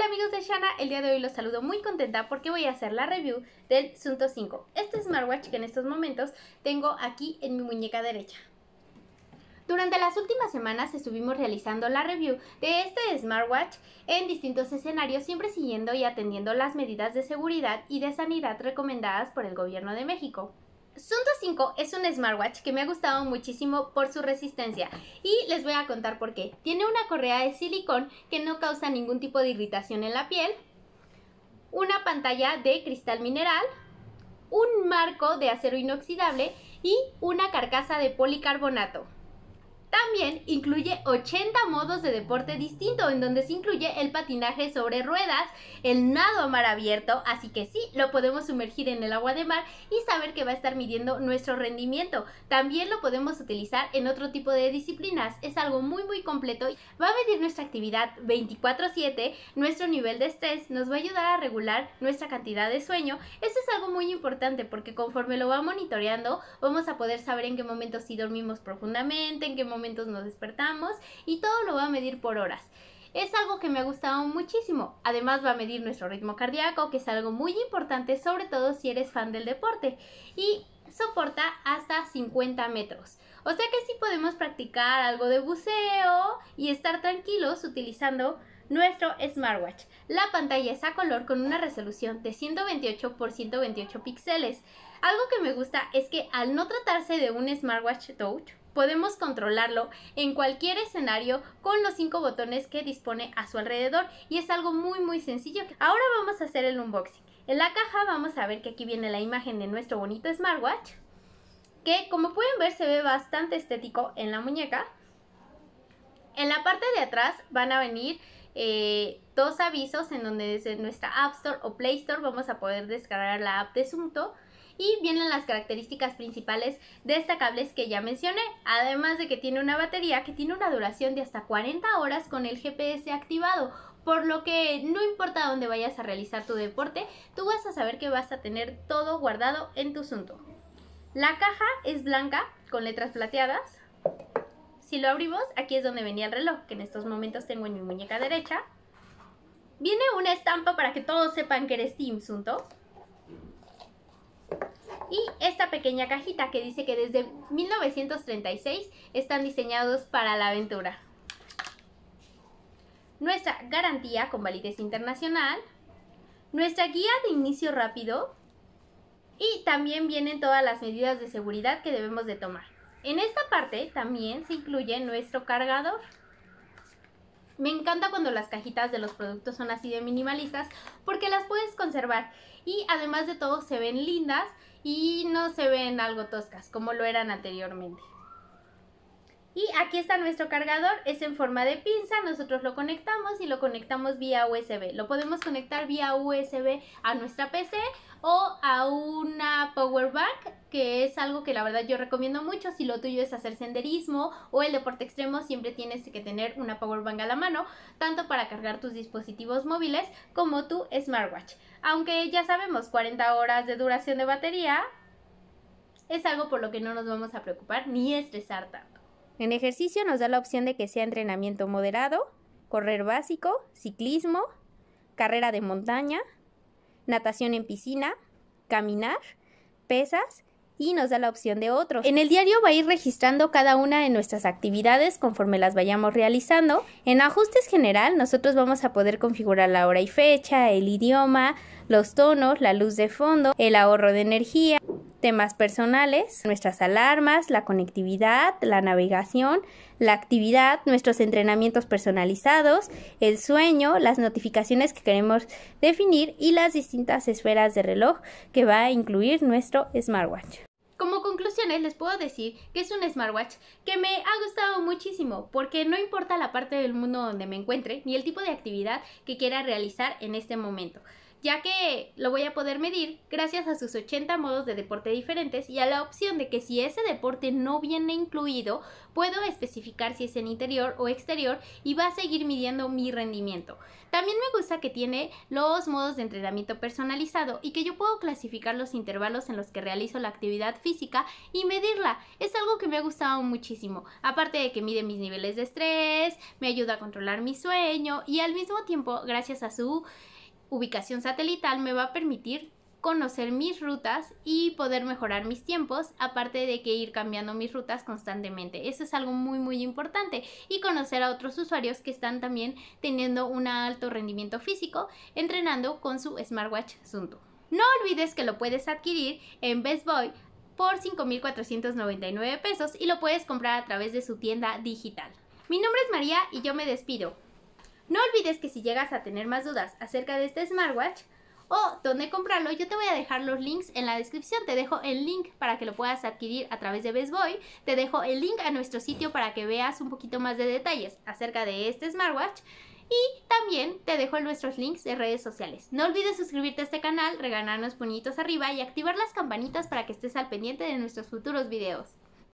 Hola amigos de Shana, el día de hoy los saludo muy contenta porque voy a hacer la review del Sunto 5. Este smartwatch que en estos momentos tengo aquí en mi muñeca derecha. Durante las últimas semanas estuvimos realizando la review de este smartwatch en distintos escenarios, siempre siguiendo y atendiendo las medidas de seguridad y de sanidad recomendadas por el gobierno de México. Sunto 5 es un smartwatch que me ha gustado muchísimo por su resistencia y les voy a contar por qué. Tiene una correa de silicón que no causa ningún tipo de irritación en la piel, una pantalla de cristal mineral, un marco de acero inoxidable y una carcasa de policarbonato. También incluye 80 modos de deporte distinto, en donde se incluye el patinaje sobre ruedas, el nado a mar abierto, así que sí, lo podemos sumergir en el agua de mar y saber que va a estar midiendo nuestro rendimiento. También lo podemos utilizar en otro tipo de disciplinas, es algo muy muy completo. Va a medir nuestra actividad 24/7, nuestro nivel de estrés, nos va a ayudar a regular nuestra cantidad de sueño. Eso es algo muy importante porque conforme lo va monitoreando, vamos a poder saber en qué momento sí dormimos profundamente, en qué momento nos despertamos y todo lo va a medir por horas. Es algo que me ha gustado muchísimo. Además va a medir nuestro ritmo cardíaco, que es algo muy importante, sobre todo si eres fan del deporte. Y soporta hasta 50 metros. O sea que sí podemos practicar algo de buceo y estar tranquilos utilizando nuestro smartwatch. La pantalla es a color con una resolución de 128 x 128 píxeles. Algo que me gusta es que al no tratarse de un smartwatch touch, podemos controlarlo en cualquier escenario con los cinco botones que dispone a su alrededor y es algo muy muy sencillo. Ahora vamos a hacer el unboxing. En la caja vamos a ver que aquí viene la imagen de nuestro bonito smartwatch que como pueden ver se ve bastante estético en la muñeca. En la parte de atrás van a venir eh, dos avisos en donde desde nuestra App Store o Play Store vamos a poder descargar la app de Sunto y vienen las características principales destacables que ya mencioné, además de que tiene una batería que tiene una duración de hasta 40 horas con el GPS activado, por lo que no importa dónde vayas a realizar tu deporte, tú vas a saber que vas a tener todo guardado en tu asunto. La caja es blanca con letras plateadas. Si lo abrimos, aquí es donde venía el reloj, que en estos momentos tengo en mi muñeca derecha. Viene una estampa para que todos sepan que eres Team Sunto esta pequeña cajita que dice que desde 1936 están diseñados para la aventura. Nuestra garantía con validez internacional, nuestra guía de inicio rápido y también vienen todas las medidas de seguridad que debemos de tomar. En esta parte también se incluye nuestro cargador. Me encanta cuando las cajitas de los productos son así de minimalistas porque las puedes conservar y además de todo se ven lindas y no se ven algo toscas como lo eran anteriormente. Y aquí está nuestro cargador, es en forma de pinza, nosotros lo conectamos y lo conectamos vía USB. Lo podemos conectar vía USB a nuestra PC o a una power bank que es algo que la verdad yo recomiendo mucho. Si lo tuyo es hacer senderismo o el deporte extremo, siempre tienes que tener una power bank a la mano, tanto para cargar tus dispositivos móviles como tu smartwatch. Aunque ya sabemos, 40 horas de duración de batería es algo por lo que no nos vamos a preocupar ni estresar tanto. En ejercicio nos da la opción de que sea entrenamiento moderado, correr básico, ciclismo, carrera de montaña, natación en piscina, caminar, pesas y nos da la opción de otro. En el diario va a ir registrando cada una de nuestras actividades conforme las vayamos realizando. En ajustes general nosotros vamos a poder configurar la hora y fecha, el idioma, los tonos, la luz de fondo, el ahorro de energía, temas personales, nuestras alarmas, la conectividad, la navegación, la actividad, nuestros entrenamientos personalizados, el sueño, las notificaciones que queremos definir y las distintas esferas de reloj que va a incluir nuestro smartwatch. Como conclusiones les puedo decir que es un smartwatch que me ha gustado muchísimo porque no importa la parte del mundo donde me encuentre ni el tipo de actividad que quiera realizar en este momento ya que lo voy a poder medir gracias a sus 80 modos de deporte diferentes y a la opción de que si ese deporte no viene incluido, puedo especificar si es en interior o exterior y va a seguir midiendo mi rendimiento. También me gusta que tiene los modos de entrenamiento personalizado y que yo puedo clasificar los intervalos en los que realizo la actividad física y medirla. Es algo que me ha gustado muchísimo, aparte de que mide mis niveles de estrés, me ayuda a controlar mi sueño y al mismo tiempo, gracias a su ubicación satelital me va a permitir conocer mis rutas y poder mejorar mis tiempos, aparte de que ir cambiando mis rutas constantemente. Eso es algo muy muy importante y conocer a otros usuarios que están también teniendo un alto rendimiento físico entrenando con su smartwatch ZUNTO. No olvides que lo puedes adquirir en Best Boy por 5.499 pesos y lo puedes comprar a través de su tienda digital. Mi nombre es María y yo me despido. No olvides que si llegas a tener más dudas acerca de este smartwatch o dónde comprarlo, yo te voy a dejar los links en la descripción. Te dejo el link para que lo puedas adquirir a través de Best Boy. Te dejo el link a nuestro sitio para que veas un poquito más de detalles acerca de este smartwatch. Y también te dejo nuestros links de redes sociales. No olvides suscribirte a este canal, regalarnos puñitos arriba y activar las campanitas para que estés al pendiente de nuestros futuros videos.